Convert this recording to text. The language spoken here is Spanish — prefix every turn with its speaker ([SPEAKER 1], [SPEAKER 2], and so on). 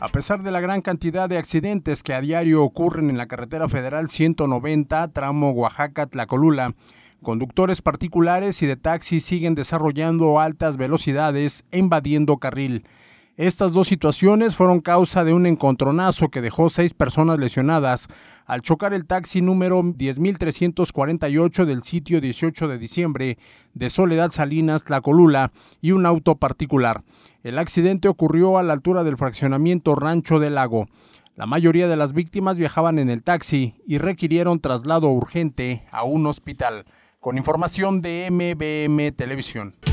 [SPEAKER 1] A pesar de la gran cantidad de accidentes que a diario ocurren en la carretera federal 190, tramo Oaxaca-Tlacolula, conductores particulares y de taxis siguen desarrollando altas velocidades e invadiendo carril. Estas dos situaciones fueron causa de un encontronazo que dejó seis personas lesionadas al chocar el taxi número 10.348 del sitio 18 de diciembre de Soledad Salinas, Colula y un auto particular. El accidente ocurrió a la altura del fraccionamiento Rancho del Lago. La mayoría de las víctimas viajaban en el taxi y requirieron traslado urgente a un hospital. Con información de MBM Televisión.